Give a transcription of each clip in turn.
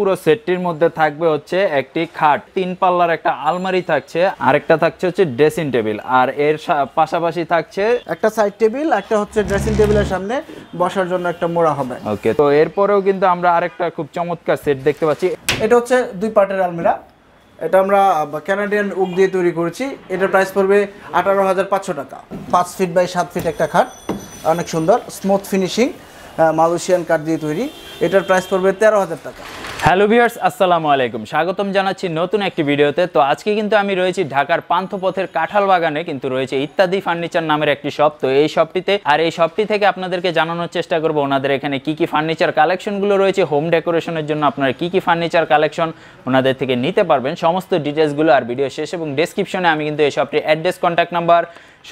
পুরো সেটটির মধ্যে থাকবে হচ্ছে একটি খাট তিন পাল্লার একটা আলমারি থাকছে আর একটা থাকছে হচ্ছে ড্রেসিং টেবিল আর এর পাশাপাশি থাকছে একটা সাইড টেবিল একটা হচ্ছে ড্রেসিং টেবিলের সামনে বসার জন্য একটা মোড়া হবে ওকে তো এরপরেও কিন্তু আমরা আরেকটা খুব চমৎকার সেট দেখতে পাচ্ছি এটা হচ্ছে দুই পার্টের আলমিরা এটা আমরা ক্যানাডিয়ান উক দিয়ে তৈরি করেছি এটার প্রাইস পড়বে আঠারো হাজার পাঁচশো টাকা পাঁচ ফিট বাই সাত ফিট একটা খাট অনেক সুন্দর স্মুথ ফিনিশিং মালয়েশিয়ান কাঠ দিয়ে তৈরি এটার প্রাইস পড়বে তেরো হাজার টাকা হ্যালো ভিউয়ার্স আসসালামু আলাইকুম স্বাগতম জানাচ্ছি নতুন একটি ভিডিওতে তো আজকে কিন্তু আমি রয়েছি ঢাকার পান্থপথের কাঁঠাল বাগানে কিন্তু রয়েছে ইত্যাদি ফার্নিচার নামের একটি শপ তো এই শপটিতে আর এই শপটি থেকে আপনাদেরকে জানানোর চেষ্টা করব ওনাদের এখানে কি কি ফার্নিচার কালেকশনগুলো রয়েছে হোম ডেকোরেশনের জন্য আপনারা কি কি ফার্নিচার কালেকশন ওনাদের থেকে নিতে পারবেন সমস্ত ডিটেলসগুলো আর ভিডিও শেষ এবং ডেসক্রিপশনে আমি কিন্তু এই শপটির অ্যাড্রেস কন্ট্যাক্ট নাম্বার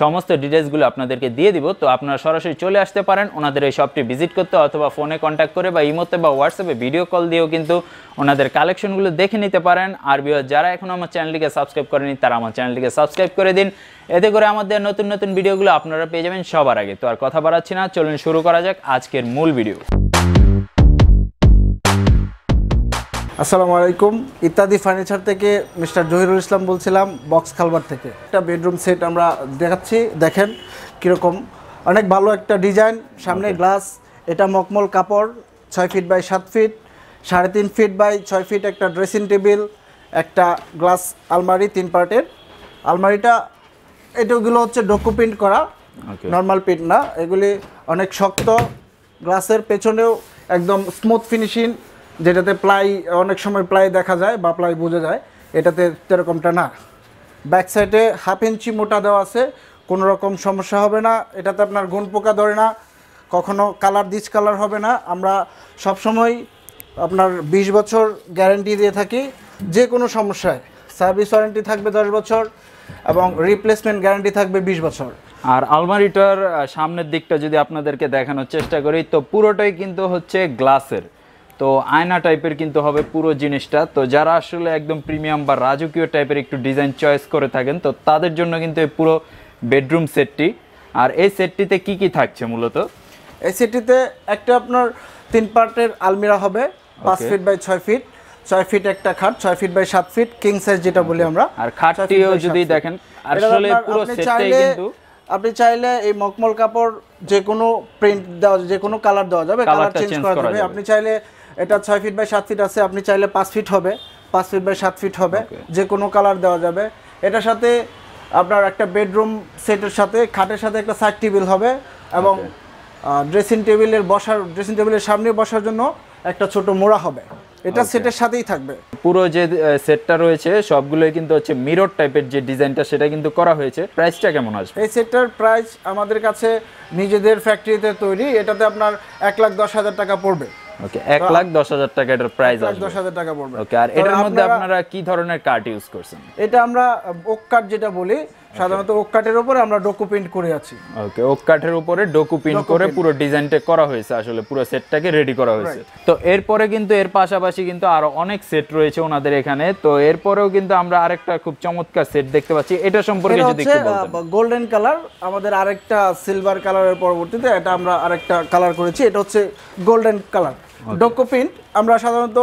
সমস্ত ডিটেলসগুলো আপনাদেরকে দিয়ে দিব তো আপনারা সরাসরি চলে আসতে পারেন ওনাদের এই শপটি ভিজিট করতে অথবা ফোনে কন্ট্যাক্ট করে বা ইমোতে বা হোয়াটসঅ্যাপে ভিডিও কল দিয়েও কিন্তু ওনাদের কালেকশনগুলো দেখে নিতে পারেন আর বিও যারা এখন আমার চ্যানেলটিকে সাবস্ক্রাইব করেনি তারা আমার চ্যানেলটিকে সাবস্ক্রাইব করে দিন এতে করে আমাদের নতুন নতুন ভিডিওগুলো আপনারা পেয়ে যাবেন সবার আগে তো আর কথা বাড়াচ্ছি না চলুন শুরু করা যাক আজকের মূল ভিডিও আসসালামু আলাইকুম ইত্যাদি ফার্নিচার থেকে মিস্টার জহিরুল ইসলাম বলছিলাম বক্স খালবার থেকে একটা বেডরুম সেট আমরা দেখাচ্ছি দেখেন কীরকম অনেক ভালো একটা ডিজাইন সামনে গ্লাস এটা মকমল কাপড় ছয় ফিট বাই সাত ফিট সাড়ে তিন ফিট বাই ছয় ফিট একটা ড্রেসিং টেবিল একটা গ্লাস আলমারি তিন পার্টের আলমারিটা এটাগুলো হচ্ছে ডকু প্রিন্ট করা নর্মাল প্রিন্ট না এগুলি অনেক শক্ত গ্লাসের পেছনেও একদম স্মুথ ফিনিশিং যেটাতে প্লাই অনেক সময় প্লাই দেখা যায় বা প্লাই বোঝা যায় এটাতে সেরকমটা না ব্যাক সাইডে হাফ ইঞ্চি মোটা দেওয়া আছে কোনো রকম সমস্যা হবে না এটাতে আপনার গুণ পোকা ধরে না কখনো কালার কালার হবে না আমরা সব সময় আপনার ২০ বছর গ্যারেন্টি দিয়ে থাকি যে কোনো সমস্যায় সার্ভিস ওয়ারেন্টি থাকবে দশ বছর এবং রিপ্লেসমেন্ট গ্যারান্টি থাকবে ২০ বছর আর আলমারিটার সামনের দিকটা যদি আপনাদেরকে দেখানোর চেষ্টা করি তো পুরোটাই কিন্তু হচ্ছে গ্লাসের তো আয়না টাইপের কিন্তু হবে পুরো জিনিসটা তো যারা আসলে একদম প্রিমিয়াম বা রাজকীয় টাইপের একটু ডিজাইন চয়েস করে থাকেন তো তাদের জন্য কিন্তু এই পুরো বেডরুম সেটটি আর এই সেটটিতে কি কি থাকছে মূলত এই সেটটিতে একটা আপনার তিন পার্টের আলমিরা হবে পাঁচ ফিট বাই ছয় ফিট ছয় ফিট একটা খাট ছয় ফিট বাই সাত ফিট কিং সাইজ যেটা বলি আমরা আর খাটটিও যদি দেখেন আসলে পুরো সেটটাই কিন্তু আপনি চাইলে এই মকমল কাপড় যে কোনো প্রিন্ট দেওয়া যে কোনো কালার দেওয়া যাবে কালার চেঞ্জ করা যাবে আপনি চাইলে এটা ছয় ফিট বাই সাত ফিট আছে আপনি চাইলে পাঁচ ফিট হবে পাঁচ ফিট বাই সাত ফিট হবে যে কোনো কালার দেওয়া যাবে এটার সাথে আপনার একটা বেডরুম সেটের সাথে খাটের সাথে একটা সাইড টেবিল হবে এবং ড্রেসিং টেবিলের বসার ড্রেসিং টেবিলের সামনে বসার জন্য একটা ছোট মোড়া হবে এটা সেটের সাথেই থাকবে পুরো যে সেটটা রয়েছে সবগুলোই কিন্তু হচ্ছে মিরর টাইপের যে ডিজাইনটা সেটা কিন্তু করা হয়েছে প্রাইসটা কেমন আসবে এই সেটটার প্রাইস আমাদের কাছে নিজেদের ফ্যাক্টরিতে তৈরি এটাতে আপনার এক লাখ দশ হাজার টাকা পড়বে ওকে 1 লাখ 10 হাজার টাকা এটার প্রাইস আছে 10 হাজার টাকা পড়বে ওকে আর এটার মধ্যে আপনারা কি ধরনের কাট ইউজ করছেন এটা আমরা ওক কাট যেটা বলি সাধারণত ওক কাটের উপরে আমরা ডকু প্রিন্ট করে আছি ওকে ওক কাটের উপরে ডকু প্রিন্ট করে পুরো ডিজাইনটা করা হয়েছে আসলে পুরো সেটটাকে রেডি করা হয়েছে তো এরপরে কিন্তু এর পাশাপাশি কিন্তু আরো অনেক সেট রয়েছে ওনাদের এখানে তো এরপরেও কিন্তু আমরা আরেকটা খুব চমৎকার সেট দেখতে পাচ্ছি এটা সম্পর্কে যদি একটু বলতেন গোল্ডেন কালার আমাদের আরেকটা সিলভার কালারের পরবর্তীতে এটা আমরা আরেকটা কালার করেছি এটা হচ্ছে গোল্ডেন কালার ডোকো প্রিন্ট আমরা সাধারণত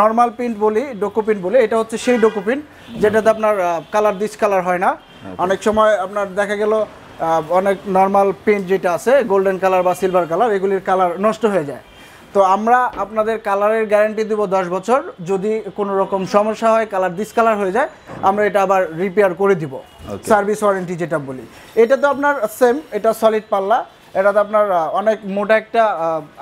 নর্মাল প্রিন্ট বলি ডোকো প্রিন্ট বলি এটা হচ্ছে সেই ডোকো প্রিন্ট যেটাতে আপনার কালার ডিসকালার হয় না অনেক সময় আপনার দেখা গেল অনেক নর্মাল প্রিন্ট যেটা আছে গোল্ডেন কালার বা সিলভার কালার এগুলির কালার নষ্ট হয়ে যায় তো আমরা আপনাদের কালারের গ্যারান্টি দেবো দশ বছর যদি কোনো রকম সমস্যা হয় কালার ডিসকালার হয়ে যায় আমরা এটা আবার রিপেয়ার করে দিব সার্ভিস ওয়ারেন্টি যেটা বলি এটা তো আপনার সেম এটা সলিড পাল্লা এটাতে আপনার অনেক মোটা একটা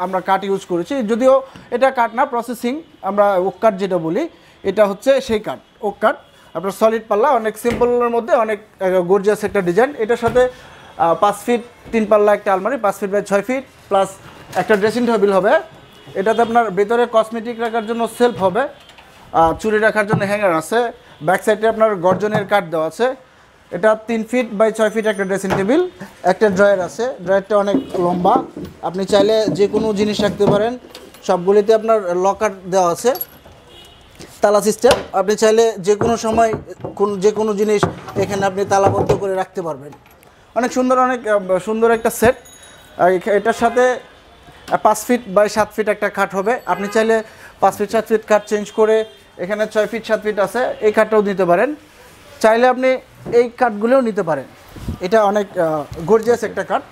আমরা কাঠ ইউজ করেছি যদিও এটা কাট না প্রসেসিং আমরা ওক কাঠ যেটা বলি এটা হচ্ছে সেই কাঠ ওক কাঠ আপনার সলিড পাল্লা অনেক সিম্পলের মধ্যে অনেক গর্জিয়াস একটা ডিজাইন এটার সাথে পাঁচ ফিট তিন পাল্লা একটা আলমারি পাঁচ ফিট বাই ছয় ফিট প্লাস একটা ড্রেসিং টেবিল হবে এটাতে আপনার ভেতরে কসমেটিক রাখার জন্য সেলফ হবে চুরি রাখার জন্য হ্যাঙ্গার আছে ব্যাক সাইডে আপনার গর্জনের কাঠ দেওয়া আছে এটা তিন ফিট বাই ছয় ফিট একটা ড্রেসিং টেবিল একটা ড্রয়ার আছে ড্রয়ারটা অনেক লম্বা আপনি চাইলে যে কোনো জিনিস রাখতে পারেন সবগুলিতে আপনার লকার দেওয়া আছে তালা সিস্টেম আপনি চাইলে যে কোনো সময় কোন যে কোনো জিনিস এখানে আপনি তালাবদ্ধ করে রাখতে পারবেন অনেক সুন্দর অনেক সুন্দর একটা সেট এটার সাথে পাঁচ ফিট বাই সাত ফিট একটা খাট হবে আপনি চাইলে পাঁচ ফিট সাত ফিট খাট চেঞ্জ করে এখানে ছয় ফিট সাত ফিট আছে এই খাটটাও দিতে পারেন চাইলে আপনি এই কাঠগুলোও নিতে পারেন এটা অনেক গর্জিয়াস একটা কাঠ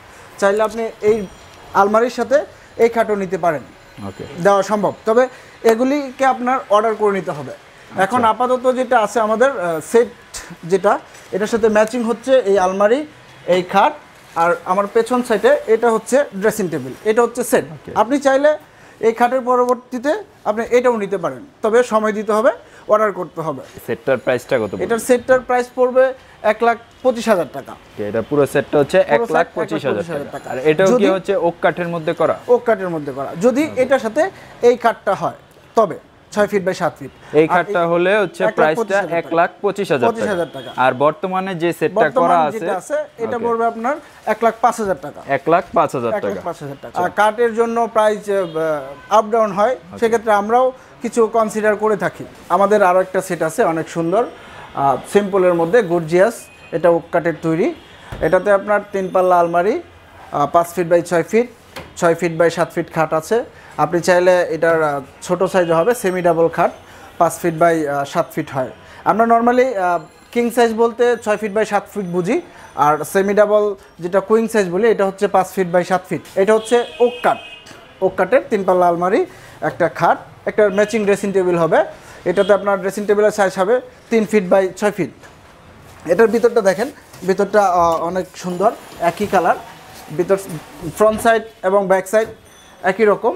চাইলে আপনি এই আলমারির সাথে এই কাঠও নিতে পারেন ওকে দেওয়া সম্ভব তবে এগুলিকে আপনার অর্ডার করে নিতে হবে আচ্ছা। এখন আপাতত যেটা আছে আমাদের সেট যেটা এটার সাথে ম্যাচিং হচ্ছে এই আলমারি এই খাট আর আমার পেছন সাইডে এটা হচ্ছে ড্রেসিং টেবিল এটা হচ্ছে সেট আপনি চাইলে এই খাটের পরবর্তীতে আপনি এটাও নিতে পারেন তবে সময় দিতে হবে অর্ডার করতে হবে সেটটার প্রাইসটা কত এটার সেটটার প্রাইস পড়বে এক লাখ পঁচিশ হাজার টাকা এটা পুরো সেটটা হচ্ছে এক লাখ পঁচিশ হাজার টাকা আর এটাও কি হচ্ছে ওক কাঠের মধ্যে করা ওক কাঠের মধ্যে করা যদি এটার সাথে এই কাঠটা হয় তবে ছয় ফিট বাই সাত ফিট এই খাটটা হলে হচ্ছে প্রাইসটা এক লাখ পঁচিশ হাজার টাকা আর বর্তমানে যে সেটটা করা আছে এটা পড়বে আপনার এক লাখ পাঁচ হাজার টাকা এক লাখ পাঁচ হাজার টাকা পাঁচ হাজার টাকা কাঠের জন্য প্রাইস আপ ডাউন হয় আচ্ছা। সেক্ষেত্রে আমরাও কিছু কনসিডার করে থাকি আমাদের আরও একটা সেট আছে অনেক সুন্দর সিম্পলের মধ্যে গুরজিয়াস এটা কাঠের তৈরি এটাতে আপনার তিন পাল্লা আলমারি পাঁচ ফিট বাই ছয় ফিট ছয় ফিট বাই সাত ফিট খাট আছে আপনি চাইলে এটার ছোট সাইজ হবে সেমি ডাবল খাট পাঁচ ফিট বাই সাত ফিট হয় আমরা নর্মালি কিং সাইজ বলতে ছয় ফিট বাই সাত ফিট বুঝি আর সেমি ডাবল যেটা কুইং সাইজ বলি এটা হচ্ছে পাঁচ ফিট বাই সাত ফিট এটা হচ্ছে ওক কাট ওক কাটের তিন পাল্লা আলমারি একটা খাট একটা ম্যাচিং ড্রেসিং টেবিল হবে এটাতে আপনার ড্রেসিং টেবিলের সাইজ হবে তিন ফিট বাই ছয় ফিট এটার ভিতরটা দেখেন ভিতরটা অনেক সুন্দর একই কালার ভিতর ফ্রন্ট সাইড এবং ব্যাক সাইড একই রকম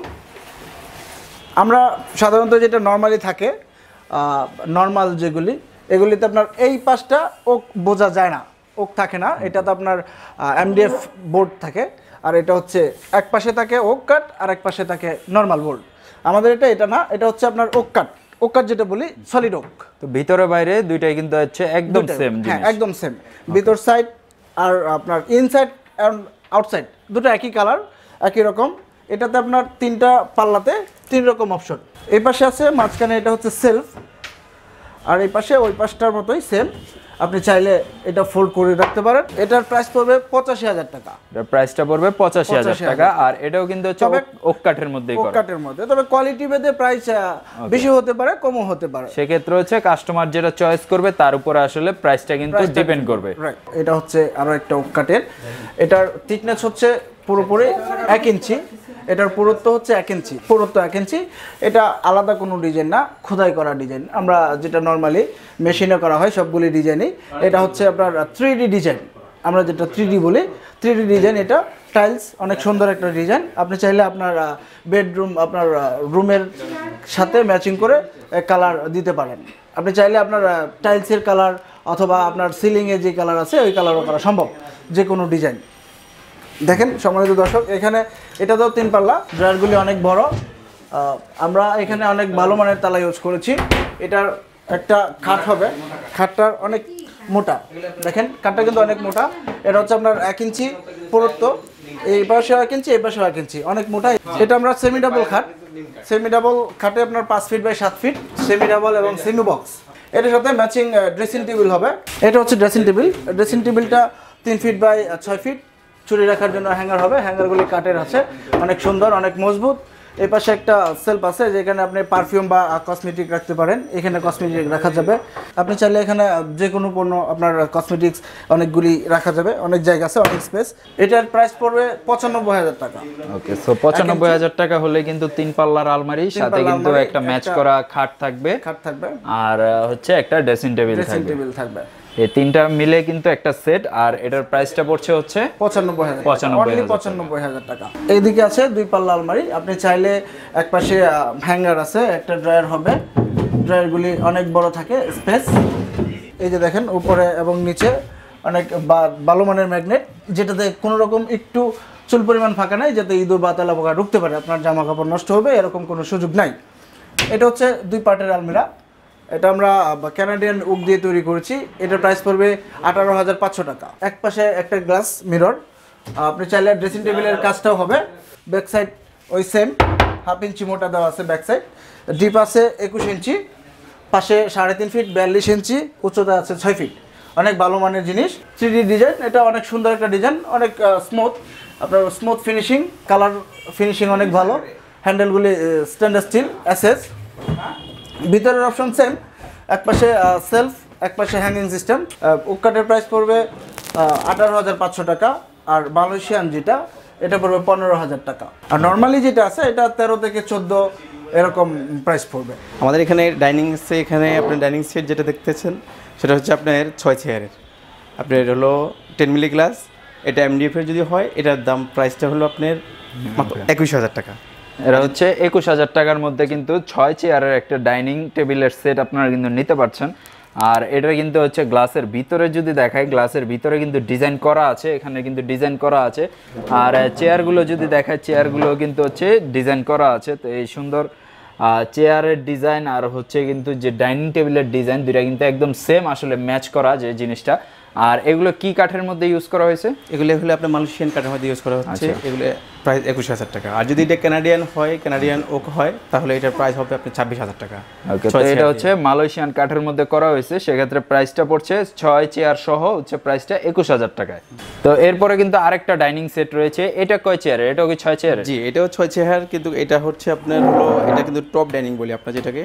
আমরা সাধারণত যেটা নর্মালি থাকে নর্মাল যেগুলি এগুলিতে আপনার এই পাশটা ওক বোঝা যায় না ওক থাকে না এটা তো আপনার এমডিএফ বোর্ড থাকে আর এটা হচ্ছে এক পাশে থাকে ওক কাট আর এক পাশে থাকে নর্মাল বোর্ড আমাদের এটা এটা না এটা হচ্ছে আপনার ওক কাট ওক কাট যেটা বলি সলিড ওক তো ভিতরে বাইরে দুইটাই কিন্তু হচ্ছে একদম সেম হ্যাঁ একদম সেম ভিতর সাইড আর আপনার ইনসাইড অ্যান্ড আউটসাইড দুটো একই কালার একই রকম এটাতে আপনার তিনটা পাল্লাতে তিন রকম অপশন এই পাশে আছে মাঝখানে এটা হচ্ছে সেলফ আর এই পাশে ওই পাশটার মতোই সেম আপনি চাইলে এটা ফোল্ড করে রাখতে পারেন এটার প্রাইস পড়বে পঁচাশি হাজার টাকা এটার প্রাইসটা পড়বে পঁচাশি হাজার টাকা আর এটাও কিন্তু হচ্ছে ওক কাঠের মধ্যে ওক কাঠের মধ্যে তবে কোয়ালিটি ভেদে প্রাইস বেশি হতে পারে কমও হতে পারে সেক্ষেত্রে হচ্ছে কাস্টমার যেটা চয়েস করবে তার উপরে আসলে প্রাইসটা কিন্তু ডিপেন্ড করবে এটা হচ্ছে আরো একটা ওক কাঠের এটার থিকনেস হচ্ছে পুরোপুরি এক ইঞ্চি এটার পুরুত্ব হচ্ছে এক ইঞ্চি পুরুত্ব এক ইঞ্চি এটা আলাদা কোনো ডিজাইন না খোদাই করা ডিজাইন আমরা যেটা নর্মালি মেশিনে করা হয় সবগুলি ডিজাইনই এটা হচ্ছে আপনার থ্রি ডিজাইন আমরা যেটা থ্রি বলি থ্রি ডিজাইন এটা টাইলস অনেক সুন্দর একটা ডিজাইন আপনি চাইলে আপনার বেডরুম আপনার রুমের সাথে ম্যাচিং করে কালার দিতে পারেন আপনি চাইলে আপনার টাইলসের কালার অথবা আপনার সিলিংয়ে যে কালার আছে ওই কালারও করা সম্ভব যে কোনো ডিজাইন দেখেন সম্মানিত দর্শক এখানে এটা তো তিন পাল্লা ড্রায়ারগুলি অনেক বড় আমরা এখানে অনেক ভালো মানের তালা ইউজ করেছি এটার একটা খাট হবে খাটটার অনেক মোটা দেখেন খাটটা কিন্তু অনেক মোটা এটা হচ্ছে আপনার এক ইঞ্চি পুরত্ব এই পাশে এক ইঞ্চি এই পাশে এক ইঞ্চি অনেক মোটা এটা আমরা সেমি ডাবল খাট সেমি ডাবল খাটে আপনার পাঁচ ফিট বাই সাত ফিট সেমি ডাবল এবং সেমি বক্স এটার সাথে ম্যাচিং ড্রেসিং টেবিল হবে এটা হচ্ছে ড্রেসিং টেবিল ড্রেসিং টেবিলটা তিন ফিট বাই ছয় ফিট চুরি রাখার জন্য হ্যাঙ্গার হবে হ্যাঙ্গারগুলি কাঠের আছে অনেক সুন্দর অনেক মজবুত এই পাশে একটা সেলফ আছে যেখানে আপনি পারফিউম বা কসমেটিক রাখতে পারেন এখানে কসমেটিক রাখা যাবে আপনি চাইলে এখানে যে কোনো পণ্য আপনার কসমেটিক্স অনেকগুলি রাখা যাবে অনেক জায়গা আছে অনেক স্পেস এটার প্রাইস পড়বে পঁচানব্বই হাজার টাকা ওকে সো পঁচানব্বই হাজার টাকা হলে কিন্তু তিন পাল্লার আলমারি সাথে কিন্তু একটা ম্যাচ করা খাট থাকবে খাট থাকবে আর হচ্ছে একটা ড্রেসিং টেবিল থাকবে এই তিনটা মিলে কিন্তু একটা সেট আর এটার প্রাইসটা পড়ছে হচ্ছে পঁচানব্বই হাজার পঁচানব্বই হাজার টাকা এইদিকে আছে দুই পাল্লা আলমারি আপনি চাইলে একপাশে হ্যাঙ্গার আছে একটা ড্রয়ার হবে ড্রয়ারগুলি অনেক বড় থাকে স্পেস এই যে দেখেন উপরে এবং নিচে অনেক ভালো মানের ম্যাগনেট যেটাতে কোনো রকম একটু চুল পরিমাণ ফাঁকা নাই যাতে ইঁদুর বা তেলা ঢুকতে পারে আপনার জামা কাপড় নষ্ট হবে এরকম কোনো সুযোগ নাই এটা হচ্ছে দুই পার্টের আলমিরা এটা আমরা ক্যানাডিয়ান উক দিয়ে তৈরি করেছি এটা প্রাইস পড়বে আঠারো হাজার পাঁচশো টাকা এক পাশে একটা গ্লাস মিরর আপনি চাইলে ড্রেসিং টেবিলের কাজটাও হবে ব্যাক সাইড ওই সেম হাফ ইঞ্চি মোটা দেওয়া আছে ব্যাক সাইড ডিপ আছে একুশ ইঞ্চি পাশে সাড়ে তিন ফিট বিয়াল্লিশ ইঞ্চি উচ্চতা আছে ছয় ফিট অনেক ভালো মানের জিনিস থ্রি ডিজাইন এটা অনেক সুন্দর একটা ডিজাইন অনেক স্মুথ আপনার স্মুথ ফিনিশিং কালার ফিনিশিং অনেক ভালো হ্যান্ডেলগুলি স্টেনলেস স্টিল অ্যাসেস ভিতরের অপশন সেম একপাশে সেলফ এক পাশে হ্যাঙ্গিং সিস্টেম উৎকাটের প্রাইস পড়বে আঠারো হাজার পাঁচশো টাকা আর মালয়েশিয়ান যেটা এটা পড়বে পনেরো হাজার টাকা আর নর্মালি যেটা আছে এটা তেরো থেকে চোদ্দো এরকম প্রাইস পড়বে আমাদের এখানে ডাইনিং সে এখানে আপনি ডাইনিং সেট যেটা দেখতেছেন সেটা হচ্ছে আপনার ছয় চেয়ারের আপনার হলো টেন মিলি গ্লাস এটা এমডিএফের যদি হয় এটার দাম প্রাইসটা হলো আপনার একুশ হাজার টাকা এরা হচ্ছে একুশ হাজার টাকার মধ্যে কিন্তু ছয় চেয়ারের একটা ডাইনিং টেবিলের সেট আপনারা কিন্তু নিতে পারছেন আর এটা কিন্তু হচ্ছে গ্লাসের ভিতরে যদি দেখাই গ্লাসের ভিতরে কিন্তু ডিজাইন করা আছে এখানে কিন্তু ডিজাইন করা আছে আর চেয়ারগুলো যদি দেখায় চেয়ারগুলো কিন্তু হচ্ছে ডিজাইন করা আছে তো এই সুন্দর চেয়ারের ডিজাইন আর হচ্ছে কিন্তু যে ডাইনিং টেবিলের ডিজাইন দুটা কিন্তু একদম সেম আসলে ম্যাচ করা যে জিনিসটা আর এগুলো কি কাঠের মধ্যে ইউজ করা হয়েছে এগুলো এগুলো আপনার মালয়েশিয়ান কাঠের মধ্যে ইউজ করা হচ্ছে আচ্ছা। এগুলো প্রায় একুশ হাজার টাকা আর যদি এটা কানাডিয়ান হয় কানাডিয়ান ওক হয় তাহলে এটার প্রাইস হবে আপনার ছাব্বিশ হাজার টাকা এটা হচ্ছে মালয়েশিয়ান কাঠের মধ্যে করা হয়েছে সেক্ষেত্রে প্রাইসটা পড়ছে ছয় চেয়ার সহ হচ্ছে প্রাইসটা একুশ হাজার টাকায় তো এরপরে কিন্তু আরেকটা ডাইনিং সেট রয়েছে এটা কয় চেয়ার এটা কি ছয় চেয়ার জি এটাও ছয় চেয়ার কিন্তু এটা হচ্ছে আপনার হলো এটা কিন্তু টপ ডাইনিং বলি আপনার যেটাকে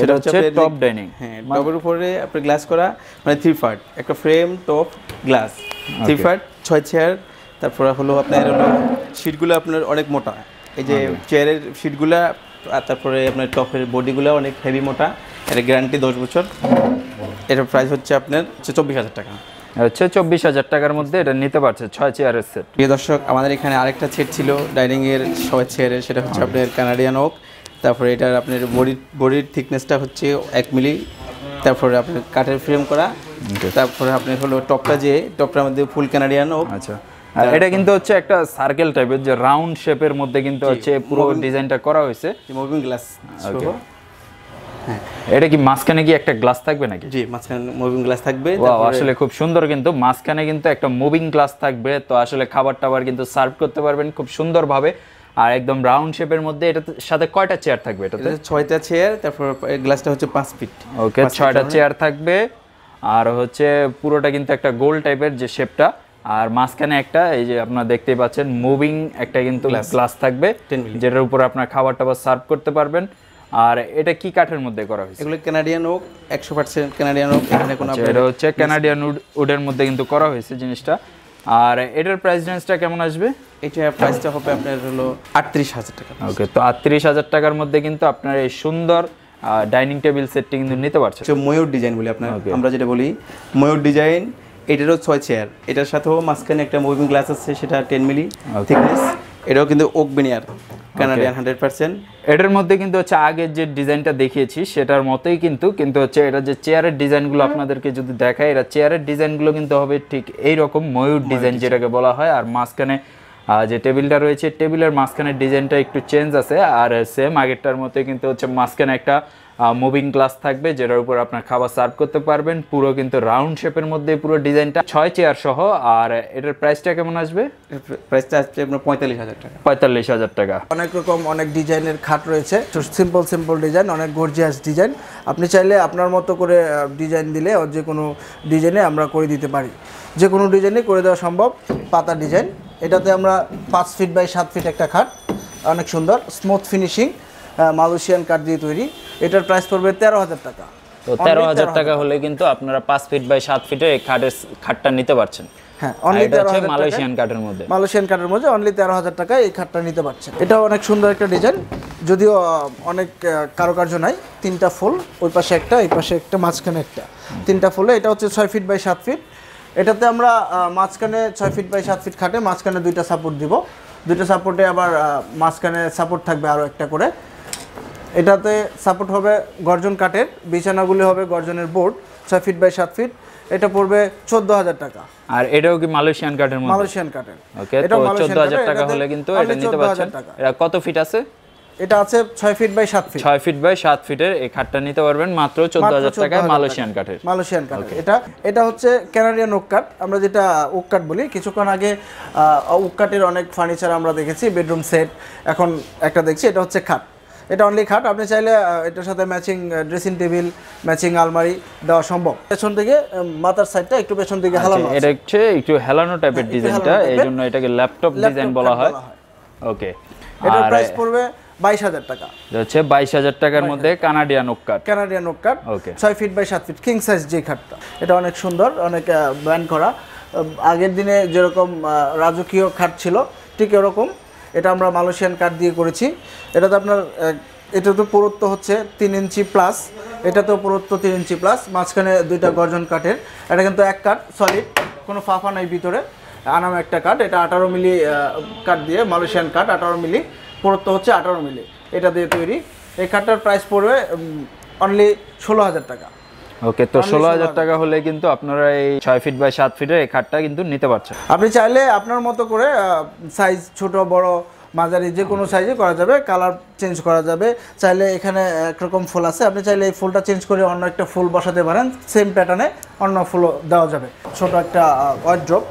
সেটা হচ্ছে টপ ডাইনিং হ্যাঁ টপের উপরে আপনার গ্লাস করা মানে থ্রি ফার্ট একটা ফ্রেম টপ গ্লাস থ্রি ফাট ছয় চেয়ার তারপরে হলো আপনার সিটগুলো আপনার অনেক মোটা এই যে চেয়ারের সিটগুলা আর তারপরে আপনার টপের বডিগুলো অনেক হেভি মোটা এটা গ্যারান্টি দশ বছর এটার প্রাইস হচ্ছে আপনার হচ্ছে চব্বিশ হাজার টাকা হচ্ছে চব্বিশ হাজার টাকার মধ্যে এটা নিতে পারছে ছয় চেয়ারের সেট প্রিয় দর্শক আমাদের এখানে আরেকটা সেট ছিল ডাইনিংয়ের ছয় চেয়ারের সেটা হচ্ছে আপনার কানাডিয়ান ওক তারপরে এটার আপনার বডির বডির থিকনেসটা হচ্ছে এক মিলি তারপরে আপনি কাঠের ফ্রেম করা তারপরে আপনি হলো টপটা যে টপটার মধ্যে ফুল ক্যানাডিয়ান হোক আচ্ছা এটা কিন্তু হচ্ছে একটা সার্কেল টাইপের যে রাউন্ড শেপের মধ্যে কিন্তু হচ্ছে পুরো ডিজাইনটা করা হয়েছে মুভিং গ্লাস হ্যাঁ। এটা কি মাঝখানে কি একটা গ্লাস থাকবে নাকি জি মাঝখানে মুভিং গ্লাস থাকবে ওয়াও আসলে খুব সুন্দর কিন্তু মাঝখানে কিন্তু একটা মুভিং গ্লাস থাকবে তো আসলে খাবার টাবার কিন্তু সার্ভ করতে পারবেন খুব সুন্দরভাবে আর একদম রাউন্ড শেপের মধ্যে এটা সাথে কয়টা চেয়ার থাকবে এটাতে ছয়টা চেয়ার তারপর গ্লাসটা হচ্ছে পাঁচ ফিট ওকে ছয়টা চেয়ার থাকবে আর হচ্ছে পুরোটা কিন্তু একটা গোল টাইপের যে শেপটা আর মাঝখানে একটা এই যে আপনারা দেখতেই পাচ্ছেন মুভিং একটা কিন্তু গ্লাস থাকবে যেটার উপর আপনার খাবার টাবার সার্ভ করতে পারবেন আর এটা কি কাঠের মধ্যে করা হয়েছে এগুলো কানাডিয়ান ওক একশো পার্সেন্ট কানাডিয়ান ওক এখানে কোনো আচ্ছা, এটা হচ্ছে কানাডিয়ান উড উডের মধ্যে কিন্তু করা হয়েছে জিনিসটা আর এটার প্রাইস রেঞ্জটা কেমন আসবে এটা প্রাইসটা হবে আপনার হলো আটত্রিশ হাজার টাকা ওকে তো আটত্রিশ হাজার টাকার মধ্যে কিন্তু আপনার এই সুন্দর ডাইনিং টেবিল সেটটি কিন্তু নিতে পারছে আচ্ছা, ময়ূর ডিজাইন বলি আপনার আমরা যেটা বলি ময়ূর ডিজাইন এটারও ছয় চেয়ার এটার সাথেও মাঝখানে একটা মুভিং গ্লাস আছে সেটা টেন মিলি থিকনেস এটাও কিন্তু oak veneer Canadian hundred percent এটার মধ্যে কিন্তু হচ্ছে আগের যে ডিজাইনটা দেখিয়েছি সেটার মতোই কিন্তু কিন্তু হচ্ছে এটা যে চেয়ারের ডিজাইনগুলো আপনাদেরকে যদি দেখায় এটা চেয়ারের ডিজাইনগুলো কিন্তু হবে ঠিক এই রকম ময়ূর ডিজাইন যেটাকে বলা হয় আর মাঝখানে যে টেবিলটা রয়েছে টেবিলের মাঝখানে ডিজাইনটা একটু চেঞ্জ আছে আর সেম আগেরটার মতোই কিন্তু হচ্ছে মাঝখানে একটা মুভিং গ্লাস থাকবে যেটার উপর আপনার খাবার সার্ভ করতে পারবেন পুরো কিন্তু রাউন্ড শেপের মধ্যে পুরো ডিজাইনটা ছয় চেয়ার সহ আর এটার প্রাইসটা কেমন আসবে প্রাইসটা আসছে আপনার পঁয়তাল্লিশ হাজার টাকা পঁয়তাল্লিশ হাজার টাকা অনেক রকম অনেক ডিজাইনের খাট রয়েছে সিম্পল সিম্পল ডিজাইন অনেক গর্জিয়াস ডিজাইন আপনি চাইলে আপনার মতো করে ডিজাইন দিলে যে কোনো ডিজাইনে আমরা করে দিতে পারি যে কোনো ডিজাইনে করে দেওয়া সম্ভব পাতা ডিজাইন এটাতে আমরা পাঁচ ফিট বাই সাত ফিট একটা খাট অনেক সুন্দর স্মুথ ফিনিশিং হ্যাঁ, মালয়েশিয়ান কাঠ দিয়ে তৈরি এটার প্রাইস পড়বে তেরো হাজার টাকা তো তেরো হাজার টাকা হলে কিন্তু আপনারা পাঁচ ফিট বাই সাত ফিটের এই খাটের খাটটা নিতে পারছেন হ্যাঁ, কাঠের খাটটা নিতে পারছেন অনেক কারুকার্য নাই তিনটা ফুল ওই পাশে একটা পাশে একটা মাঝখানে একটা তিনটা এটা হচ্ছে ছয় ফিট বাই সাত ফিট এটাতে আমরা মাঝখানে ছয় ফিট বাই সাত ফিট খাটে মাঝখানে দুইটা সাপোর্ট দিব দুইটা সাপোর্টে আবার মাঝখানে সাপোর্ট থাকবে আরো একটা করে এটাতে সাপোর্ট হবে গর্জন কাটের বিছানাগুলি হবে গর্জনের বোর্ড ছয় ফিট বাই সাত ফিট এটা পড়বে চোদ্দ হাজার টাকা আর এটাও কি মালয়েশিয়ান কাটের মালয়েশিয়ান কাটের ওকে এটা চোদ্দ হাজার টাকা হলে কিন্তু এটা নিতে পারছেন এটা কত ফিট আছে এটা আছে ছয় ফিট বাই সাত ফিট ছয় ফিট বাই সাত ফিটের এই খাটটা নিতে পারবেন মাত্র চোদ্দ হাজার টাকায় মালয়েশিয়ান কাঠের মালয়েশিয়ান কাঠ এটা এটা হচ্ছে ক্যানাডিয়ান ওক কাঠ আমরা যেটা ওক কাঠ বলি কিছুক্ষণ আগে ওক কাঠের অনেক ফার্নিচার আমরা দেখেছি বেডরুম সেট এখন একটা দেখছি এটা হচ্ছে খাট এটা অনলি খাট আপনি চাইলে এটার সাথে ম্যাচিং ড্রেসিং টেবিল ম্যাচিং আলমারি দেওয়া সম্ভব পেছন থেকে মাথার সাইডটা একটু পেছন থেকে আচ্ছা, হেলানো এটা হচ্ছে একটু হেলানো টাইপের ডিজাইনটা হ্যাঁ, এই জন্য এটাকে ল্যাপটপ ডিজাইন বলা হয় ওকে এটার প্রাইস পড়বে বাইশ হাজার টাকা হচ্ছে বাইশ হাজার টাকার মধ্যে ওকে ছয় ফিট বাই সাত ফিট খাটটা এটা অনেক সুন্দর অনেক করা আগের দিনে যেরকম রাজকীয় খাট ছিল ঠিক এরকম এটা আমরা মালয়েশিয়ান কাঠ দিয়ে করেছি এটাতে আপনার এটা তো পুরত্ব হচ্ছে তিন ইঞ্চি প্লাস এটা তো পুরত্ব তিন ইঞ্চি প্লাস মাঝখানে দুইটা গর্জন কাঠের এটা কিন্তু এক কাঠ সলিড কোনো ফাফা নাই ভিতরে আনাম একটা কাঠ এটা আঠারো মিলি কাঠ দিয়ে মালয়েশিয়ান কাঠ আঠারো মিলি পুরত্ব হচ্ছে আঠারো মিলি এটা দিয়ে তৈরি এই কাঠটার প্রাইস পড়বে অনলি ষোলো হাজার টাকা ওকে তো ষোলো হাজার টাকা হলে কিন্তু আপনারা এই ছয় ফিট বাই সাত ফিটের এই খাটটা কিন্তু নিতে পারছেন আপনি চাইলে আপনার মতো করে সাইজ ছোট বড় মাঝারি যে কোনো সাইজে আচ্ছা। করা যাবে কালার চেঞ্জ করা যাবে চাইলে এখানে একরকম ফুল আছে আপনি চাইলে এই ফুলটা চেঞ্জ করে অন্য একটা ফুল বসাতে পারেন সেম প্যাটার্নে অন্য ফুলও দেওয়া যাবে ছোট একটা ওয়ার্ড্রপ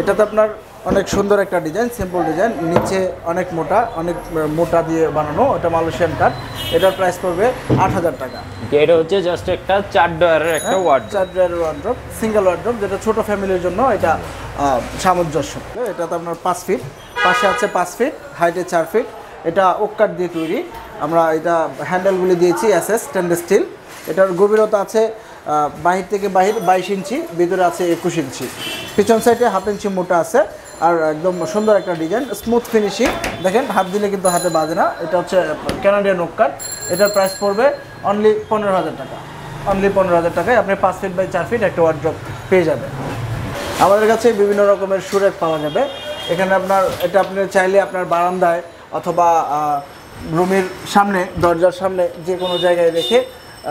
এটাতে আপনার অনেক সুন্দর একটা ডিজাইন সিম্পল ডিজাইন নিচে অনেক মোটা অনেক মোটা দিয়ে বানানো ওটা মালয়েশিয়ান কাঠ এটার প্রাইস পড়বে আট হাজার টাকা এটা হচ্ছে জাস্ট একটা চার ডয়ারের একটা ওয়ার্ড হ্যাঁ, চার ডয়ারের ওয়ার্ড্রপ সিঙ্গেল ওয়ার্ড্রপ যেটা ছোট ফ্যামিলির জন্য এটা সামঞ্জস্য এটা তো আপনার পাঁচ ফিট পাশে আছে পাঁচ ফিট হাইটে চার ফিট এটা ওক্কার দিয়ে তৈরি আমরা এটা হ্যান্ডেলগুলি দিয়েছি অ্যাসেস স্টেনলেস স্টিল এটার গভীরতা আছে বাহির থেকে বাহির বাইশ ইঞ্চি ভিতরে আছে একুশ ইঞ্চি পিছন সাইডে হাফ ইঞ্চি মোটা আছে আর একদম সুন্দর একটা ডিজাইন স্মুথ ফিনিশিং দেখেন হাত দিলে কিন্তু হাতে বাজে না এটা হচ্ছে ক্যানাডিয়ান ওপকাট এটার প্রাইস পড়বে অনলি পনেরো হাজার টাকা অনলি পনেরো হাজার টাকায় আপনি পাঁচ ফিট বাই চার ফিট একটা ওয়ার্ড্রপ পেয়ে যাবেন আমাদের কাছে বিভিন্ন রকমের সুরেক পাওয়া যাবে এখানে আপনার এটা আপনি চাইলে আপনার বারান্দায় অথবা রুমের সামনে দরজার সামনে যে কোনো জায়গায় রেখে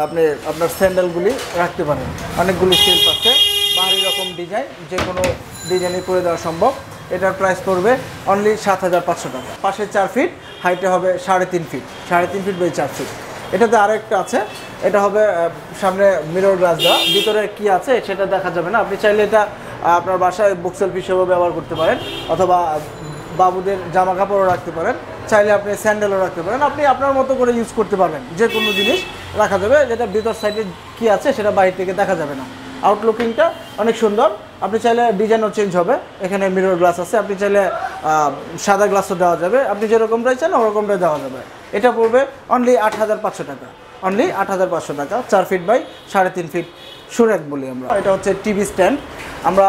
আপনি আপনার স্যান্ডেলগুলি রাখতে পারেন অনেকগুলি শিল্প আছে বাহারি রকম ডিজাইন যে কোনো ডিজাইনে করে দেওয়া সম্ভব এটার প্রাইস পড়বে অনলি সাত হাজার পাঁচশো টাকা পাশে চার ফিট হাইটে হবে সাড়ে তিন ফিট সাড়ে তিন ফিট বাই চার ফিট এটাতে আরেকটা আছে এটা হবে সামনে মিরর গ্লাস দেওয়া ভিতরে কি আছে সেটা দেখা যাবে না আপনি চাইলে এটা আপনার বাসায় বুকসেল হিসেবেও ব্যবহার করতে পারেন অথবা বাবুদের জামা কাপড়ও রাখতে পারেন চাইলে আপনি স্যান্ডেলও রাখতে পারেন আপনি আপনার মতো করে ইউজ করতে পারবেন যে কোনো জিনিস রাখা যাবে যেটা ভিতর সাইডে কি আছে সেটা বাইরে থেকে দেখা যাবে না আউটলুকিংটা অনেক সুন্দর আপনি চাইলে ডিজাইনও চেঞ্জ হবে এখানে মিরর গ্লাস আছে আপনি চাইলে সাদা গ্লাসও দেওয়া যাবে আপনি যেরকমটাই চান ওরকমটাই দেওয়া যাবে এটা পড়বে অনলি আট হাজার পাঁচশো টাকা অনলি আট হাজার পাঁচশো টাকা চার ফিট বাই সাড়ে তিন ফিট সুরেক বলি আমরা এটা হচ্ছে টিভি স্ট্যান্ড আমরা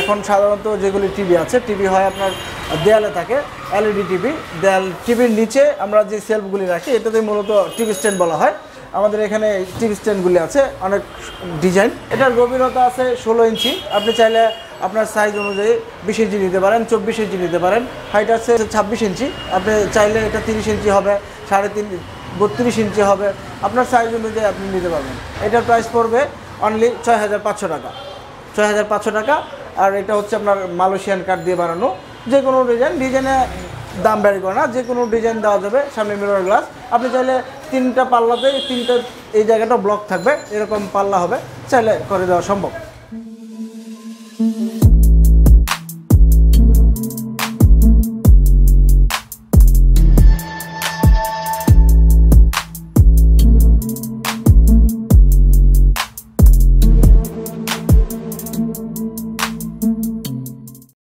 এখন সাধারণত যেগুলি টিভি আছে টিভি হয় আপনার দেয়ালে থাকে এলইডি টিভি e দেয়াল টিভির নিচে আমরা যে সেলফগুলি রাখি এটাতে মূলত টিভি স্ট্যান্ড বলা হয় আমাদের এখানে টিভি স্ট্যান্ডগুলি আছে অনেক ডিজাইন এটার গভীরতা আছে ষোলো ইঞ্চি আপনি চাইলে আপনার সাইজ অনুযায়ী বিশ ইঞ্চি নিতে পারেন চব্বিশ ইঞ্চি নিতে পারেন হাইট আছে ছাব্বিশ ইঞ্চি আপনি চাইলে এটা তিরিশ ইঞ্চি হবে সাড়ে তিন বত্রিশ ইঞ্চি হবে আপনার সাইজ অনুযায়ী আপনি নিতে পারবেন এটার প্রাইস পড়বে অনলি ছয় হাজার পাঁচশো টাকা ছয় হাজার পাঁচশো টাকা আর এটা হচ্ছে আপনার মালয়েশিয়ান কাঠ দিয়ে বানানো যে কোনো ডিজাইন ডিজাইনে দাম বের করে না যে কোনো ডিজাইন দেওয়া যাবে সামনে মিরর গ্লাস আপনি চাইলে তিনটা পাল্লাতে তিনটা এই জায়গাটা ব্লক থাকবে এরকম পাল্লা হবে চাইলে করে দেওয়া সম্ভব